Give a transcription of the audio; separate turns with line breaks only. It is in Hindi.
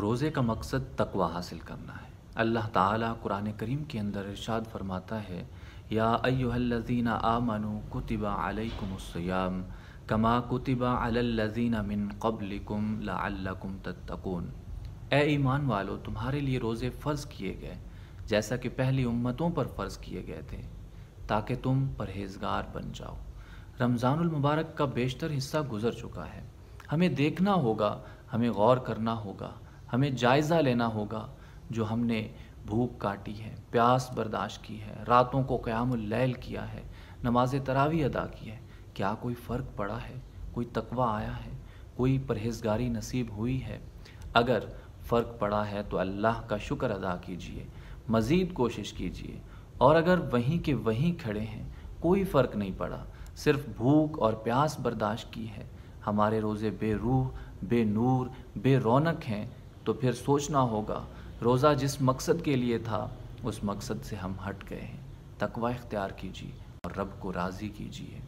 रोज़े का मकसद तकवा हासिल करना है अल्लाह ताला कुरान करीम के अंदर इरशाद फरमाता है या अयुहल्लजीन आमनु कुतिबा अलैकुमुस्सयाम कमा कुतिबा अलल्लजीन मिन कबलिकुम लअल्लकुम तत्तकून ए ईमान वालों तुम्हारे लिए रोज़े फ़र्ज़ किए गए जैसा कि पहली उम्मतों पर फ़र्ज़ किए गए थे ताकि तुम परहेजगार बन जाओ रमज़ानमबारक का बेशतर हिस्सा गुज़र चुका है हमें देखना होगा हमें गौर करना होगा हमें जायज़ा लेना होगा जो हमने भूख काटी है प्यास बर्दाश्त की है रातों को क़्याम लैल किया है नमाज तरावी अदा की है क्या कोई फ़र्क पड़ा है कोई तकवा आया है कोई परहेजगारी नसीब हुई है अगर फ़र्क पड़ा है तो अल्लाह का शुक्र अदा कीजिए मज़ीद कोशिश कीजिए और अगर वहीं के वहीं खड़े हैं कोई फ़र्क नहीं पड़ा सिर्फ भूख और प्यास बर्दाश्त की है हमारे रोज़े बेरूह बे रौनक हैं तो फिर सोचना होगा रोज़ा जिस मकसद के लिए था उस मकसद से हम हट गए हैं तकवा इख्तियार कीजिए और रब को राज़ी कीजिए